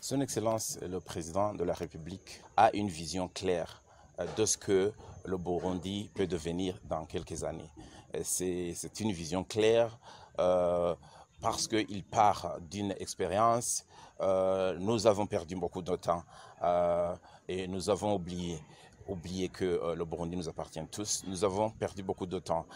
Son Excellence le Président de la République a une vision claire euh, de ce que le Burundi peut devenir dans quelques années. Euh, c'est une vision claire euh, parce qu'il part d'une expérience. nous avons perdu beaucoup de temps et nous avons oublié oublié que le Burundi nous appartient tous. Nous avons perdu beaucoup de temps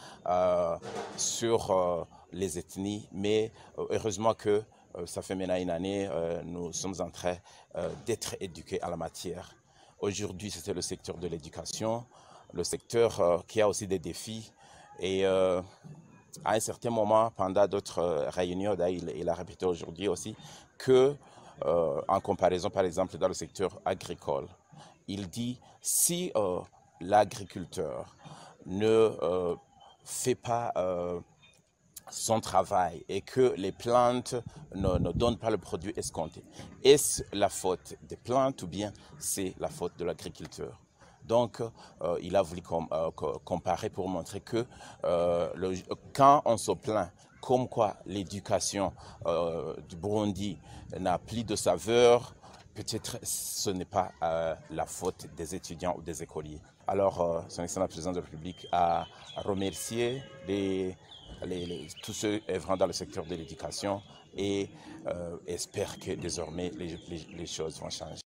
sur les ethnies, mais heureusement que euh, ça fait maintenant une année, euh, nous sommes en train euh, d'être éduqués à la matière. Aujourd'hui, c'était le secteur de l'éducation, le secteur qui a aussi des défis. Et à un certain moment, pendant d'autres réunions, il, a répété aujourd'hui aussi que, en comparaison par exemple dans le secteur agricole, il dit si l'agriculteur ne fait pas son travail et que les plantes ne, donnent pas le produit escompté. Est-ce la faute des plantes ou bien c'est la faute de l'agriculteur donc, euh, il a voulu euh, comparer pour montrer que euh, le, quand on se plaint comme quoi l'éducation du Burundi n'a plus de saveur, peut-être ce n'est pas la faute des étudiants ou des écoliers. Alors, son excellent président de la République a remercié les tous ceux œuvrant dans le secteur de l'éducation et euh, espère que désormais les choses vont changer.